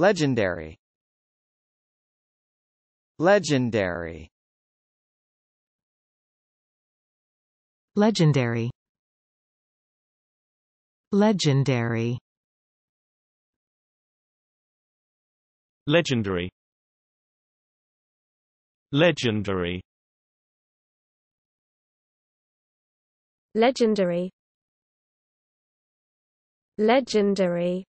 Legendary Legendary Legendary Legendary Legendary Legendary Legendary Legendary